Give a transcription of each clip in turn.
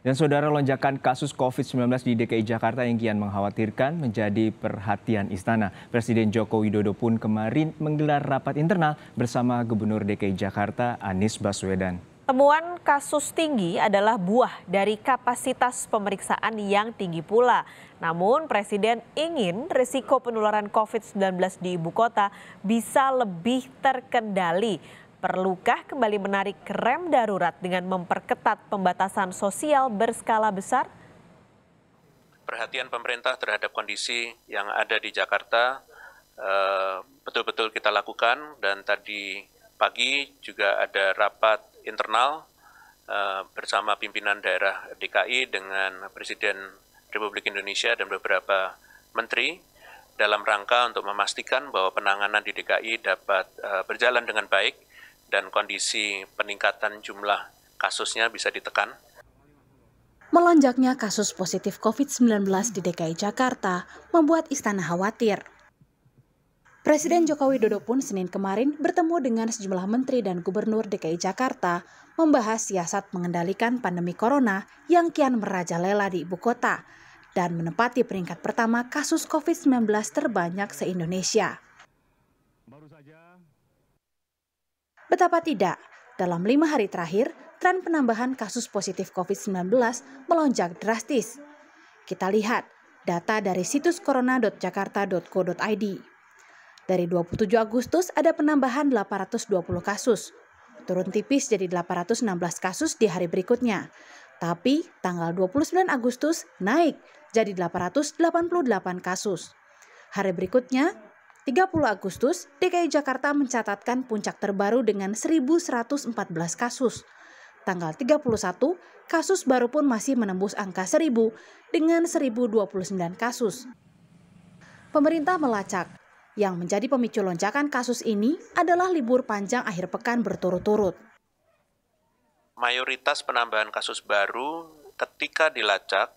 Dan saudara lonjakan kasus COVID-19 di DKI Jakarta yang kian mengkhawatirkan menjadi perhatian istana. Presiden Joko Widodo pun kemarin menggelar rapat internal bersama Gubernur DKI Jakarta Anies Baswedan. Temuan kasus tinggi adalah buah dari kapasitas pemeriksaan yang tinggi pula. Namun Presiden ingin risiko penularan COVID-19 di ibu kota bisa lebih terkendali. Perlukah kembali menarik rem darurat dengan memperketat pembatasan sosial berskala besar? Perhatian pemerintah terhadap kondisi yang ada di Jakarta eh, betul-betul uh, kita lakukan dan tadi pagi juga ada rapat internal uh, bersama pimpinan daerah DKI dengan Presiden Republik Indonesia dan beberapa menteri dalam rangka untuk memastikan bahwa penanganan di DKI dapat uh, berjalan dengan baik dan kondisi peningkatan jumlah kasusnya bisa ditekan. Melonjaknya kasus positif COVID-19 di DKI Jakarta membuat istana khawatir. Presiden Joko Widodo pun Senin kemarin bertemu dengan sejumlah menteri dan gubernur DKI Jakarta membahas siasat mengendalikan pandemi corona yang kian merajalela di ibu kota dan menempati peringkat pertama kasus COVID-19 terbanyak se-Indonesia. Betapa tidak, dalam lima hari terakhir, tren penambahan kasus positif COVID-19 melonjak drastis. Kita lihat data dari situs corona.jakarta.co.id. Dari 27 Agustus ada penambahan 820 kasus, turun tipis jadi 816 kasus di hari berikutnya. Tapi tanggal 29 Agustus naik jadi 888 kasus. Hari berikutnya 30 Agustus, DKI Jakarta mencatatkan puncak terbaru dengan 1.114 kasus. Tanggal 31, kasus baru pun masih menembus angka 1.000 dengan 1.029 kasus. Pemerintah melacak, yang menjadi pemicu lonjakan kasus ini adalah libur panjang akhir pekan berturut-turut. Mayoritas penambahan kasus baru ketika dilacak,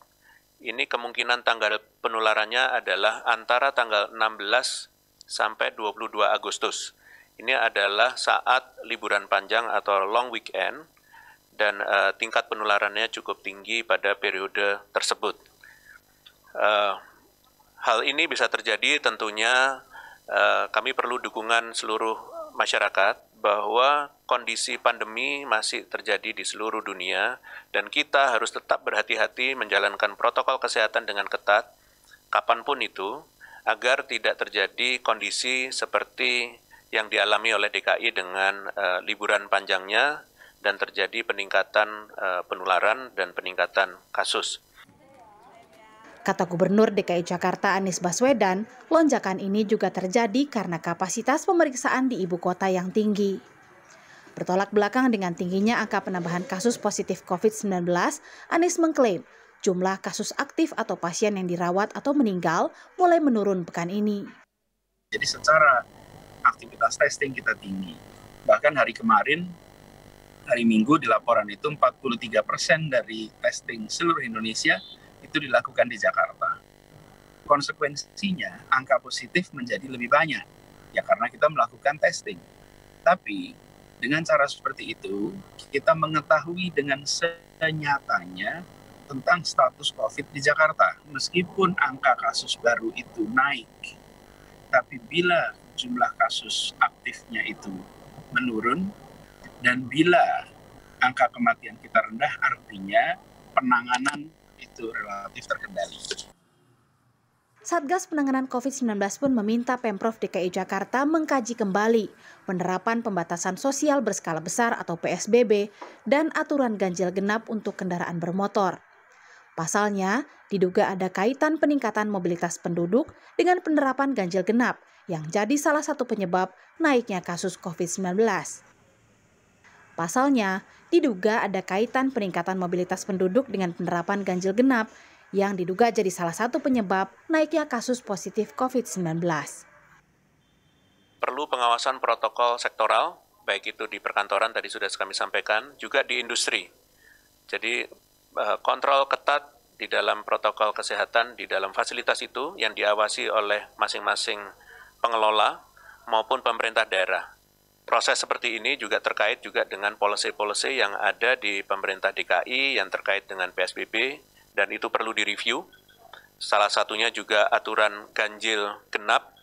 ini kemungkinan tanggal penularannya adalah antara tanggal 16 sampai 22 Agustus. Ini adalah saat liburan panjang atau long weekend dan uh, tingkat penularannya cukup tinggi pada periode tersebut. Uh, hal ini bisa terjadi tentunya uh, kami perlu dukungan seluruh masyarakat bahwa kondisi pandemi masih terjadi di seluruh dunia dan kita harus tetap berhati-hati menjalankan protokol kesehatan dengan ketat kapanpun itu agar tidak terjadi kondisi seperti yang dialami oleh DKI dengan uh, liburan panjangnya dan terjadi peningkatan uh, penularan dan peningkatan kasus. Kata Gubernur DKI Jakarta Anies Baswedan, lonjakan ini juga terjadi karena kapasitas pemeriksaan di ibu kota yang tinggi. Bertolak belakang dengan tingginya angka penambahan kasus positif COVID-19, Anies mengklaim jumlah kasus aktif atau pasien yang dirawat atau meninggal mulai menurun pekan ini. Jadi secara aktivitas testing kita tinggi. Bahkan hari kemarin, hari Minggu di laporan itu 43 persen dari testing seluruh Indonesia itu dilakukan di Jakarta. Konsekuensinya angka positif menjadi lebih banyak ya karena kita melakukan testing. Tapi dengan cara seperti itu kita mengetahui dengan senyatanya tentang status COVID di Jakarta. Meskipun angka kasus baru itu naik, tapi bila jumlah kasus aktifnya itu menurun dan bila angka kematian kita rendah, artinya penanganan itu relatif terkendali. Satgas Penanganan COVID-19 pun meminta Pemprov DKI Jakarta mengkaji kembali penerapan pembatasan sosial berskala besar atau PSBB dan aturan ganjil genap untuk kendaraan bermotor. Pasalnya, diduga ada kaitan peningkatan mobilitas penduduk dengan penerapan ganjil genap yang jadi salah satu penyebab naiknya kasus COVID-19. Pasalnya, diduga ada kaitan peningkatan mobilitas penduduk dengan penerapan ganjil genap yang diduga jadi salah satu penyebab naiknya kasus positif COVID-19. Perlu pengawasan protokol sektoral, baik itu di perkantoran tadi sudah kami sampaikan, juga di industri. Jadi eh, kontrol ketat di dalam protokol kesehatan di dalam fasilitas itu yang diawasi oleh masing-masing pengelola maupun pemerintah daerah. Proses seperti ini juga terkait juga dengan policy-policy yang ada di pemerintah DKI yang terkait dengan PSBB dan itu perlu direview. Salah satunya juga aturan ganjil genap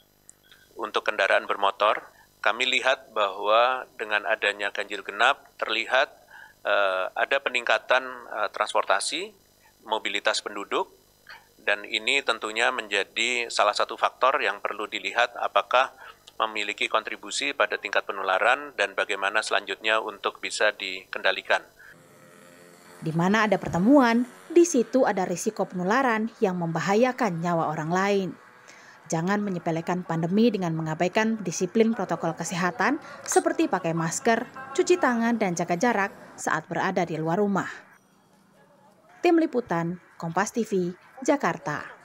untuk kendaraan bermotor. Kami lihat bahwa dengan adanya ganjil genap terlihat eh, ada peningkatan eh, transportasi mobilitas penduduk dan ini tentunya menjadi salah satu faktor yang perlu dilihat apakah memiliki kontribusi pada tingkat penularan dan bagaimana selanjutnya untuk bisa dikendalikan. Di mana ada pertemuan, di situ ada risiko penularan yang membahayakan nyawa orang lain. Jangan menyepelekan pandemi dengan mengabaikan disiplin protokol kesehatan seperti pakai masker, cuci tangan, dan jaga jarak saat berada di luar rumah. Tim Liputan, Kompas TV, Jakarta.